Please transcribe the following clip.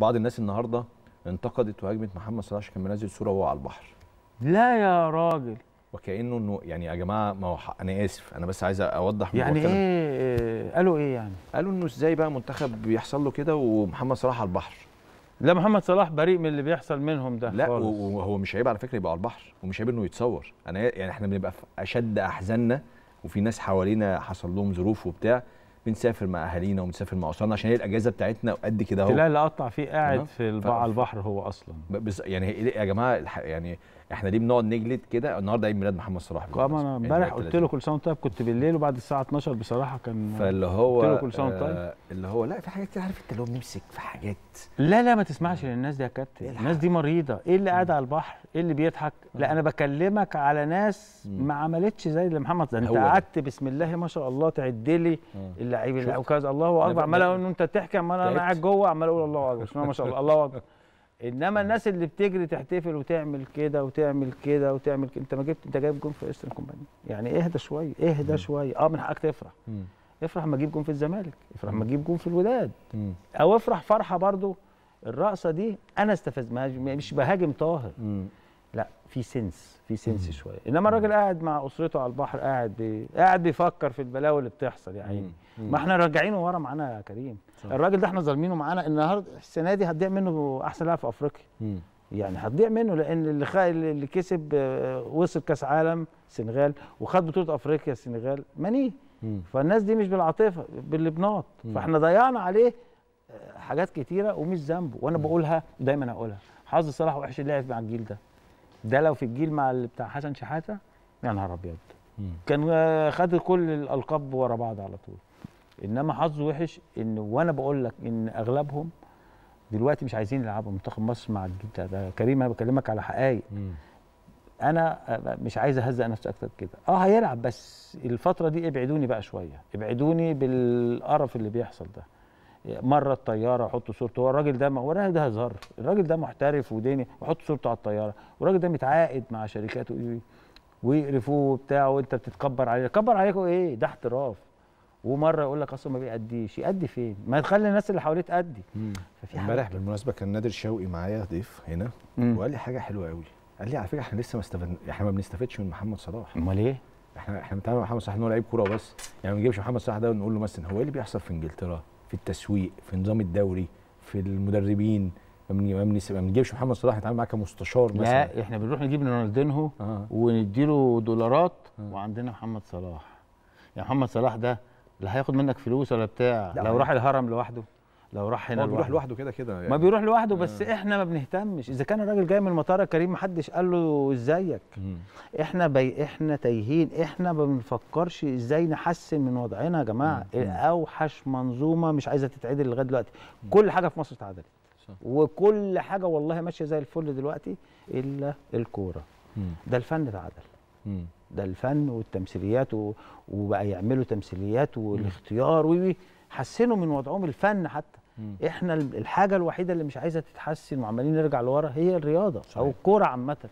بعض الناس النهارده انتقدت وهجمت محمد صلاح عشان كان منزل صوره وهو على البحر لا يا راجل وكانه انه يعني يا جماعه ما هو انا اسف انا بس عايز اوضح يعني ايه, إيه قالوا ايه يعني قالوا انه ازاي بقى منتخب بيحصل له كده ومحمد صلاح على البحر لا محمد صلاح بريء من اللي بيحصل منهم ده لا خالص. وهو مش عيب على فكره يبقى على البحر ومش عيب انه يتصور انا يعني احنا بنبقى في اشد احزاننا وفي ناس حوالينا حصل لهم ظروف وبتاع بنسافر مع اهالينا وبنسافر مع اسرنا عشان هي الاجازه بتاعتنا قد كده اهو تلاقي اللي قطع فيه قاعد في على البحر هو اصلا بس يعني إيه يا جماعه يعني احنا ليه بنقعد نجلد كده النهارده عيد ميلاد محمد صلاح طبعا انا امبارح قلت له كل سنه وانت طيب كنت بالليل وبعد الساعه 12 بصراحه كان فاللي هو قلت له كل سنه وانت طيب آه، اللي هو لا في حاجات كتير عارف انت اللي هو بنمسك في حاجات لا لا ما تسمعش للناس دي يا كابتن الناس دي مريضه ايه اللي قاعد على البحر ايه اللي بيضحك لا انا بكلمك على ناس ما عملتش زي اللي محمد انت قعدت بسم الله ما شاء الله تعد لي اللعيب وكذا الله اكبر عمال اقول انت تحكي عمال انا قاعد جوه عمال اقول الله اكبر ما شاء الله الله اكبر انما الناس اللي بتجري تحتفل وتعمل كده وتعمل كده وتعمل كده انت ما جبت انت جايب جون في ايسترن كومباني يعني اهدى شويه اهدى شويه اه من حقك تفرح مم. افرح ما اجيب جون في الزمالك افرح ما اجيب جون في الوداد مم. او افرح فرحه برضو الرقصه دي انا استفز مش بهاجم طاهر لا في سنس في سنس شويه انما الراجل قاعد مع اسرته على البحر قاعد بي... قاعد بيفكر في البلاوي اللي بتحصل يا عيني ما احنا راجعينه ورا معانا يا كريم صح. الراجل ده احنا ظالمينه معانا النهارده السنه دي هتضيع منه احسن لاعب في افريقيا يعني هتضيع منه لان اللي خ... اللي كسب آه، وصل كاس عالم السنغال وخد بطوله افريقيا السنغال ماني فالناس دي مش بالعاطفه بالابناط فاحنا ضيعنا عليه آه، حاجات كتيره ومش ذنبه وانا بقولها دايما اقولها حظ صلاح وحش اللعب مع الجيل ده ده لو في الجيل مع اللي بتاع حسن شحاته يا نهار ابيض كان خد كل الالقاب ورا بعض على طول انما حظه وحش ان وانا بقول لك ان اغلبهم دلوقتي مش عايزين يلعبوا منتخب مصر مع الجيل ده كريم انا بكلمك على حقائق انا مش عايز اهزق نفسي اكتر كده اه هيلعب بس الفتره دي ابعدوني بقى شويه ابعدوني بالقرف اللي بيحصل ده مره الطياره احط صورته هو الراجل ده هو الراجل ده هزار الراجل ده محترف وديني احط صورته على الطياره والراجل ده متعاقد مع شركاته ويقرفوه وبتاع وانت بتتكبر عليه كبر عليكم ايه ده احتراف ومره يقول لك اصلا ما بيأديش يأدي فين ما تخلي الناس اللي حواليه تأدي امبارح بالمناسبه كان نادر شوقي معايا ضيف هنا مم. وقال لي حاجه حلوه قوي قال لي على فكره احنا لسه ما استفدنا احنا ما بنستفدش من محمد صلاح امال ايه احنا احنا بنتعامل مع محمد صلاح ان هو لعيب كوره وبس يعني ما نجيبش محمد صلاح ده ونقول له مثلا هو ايه اللي بيحصل في انجلترا في التسويق في نظام الدوري في المدربين ما بنجيبش محمد صلاح يتعامل معاه كمستشار مثلا لا احنا بنروح نجيب رونالدينهو آه. ونديله دولارات آه. وعندنا محمد صلاح يعني محمد صلاح ده لا هياخد منك فلوس ولا بتاع لو راح الهرم لوحده لو راح هنا بيروح لوحده كده كده يعني. ما بيروح لوحده بس آه. احنا ما بنهتمش اذا كان الراجل جاي من المطار كريم ما حدش قال له ازيك احنا بي احنا تايهين احنا ما بنفكرش ازاي نحسن من وضعنا يا جماعه اوحش منظومه مش عايزه تتعدل لغايه دلوقتي كل حاجه في مصر اتعدلت وكل حاجه والله ماشيه زي الفل دلوقتي الا الكوره ده الفن اتعدل ده الفن والتمثيليات و... وبقى يعملوا تمثيليات والاختيار و حسنوا من وضعهم الفن حتى مم. احنا الحاجه الوحيده اللي مش عايزه تتحسن وعمالين نرجع لورا هي الرياضه صحيح. او الكوره عامه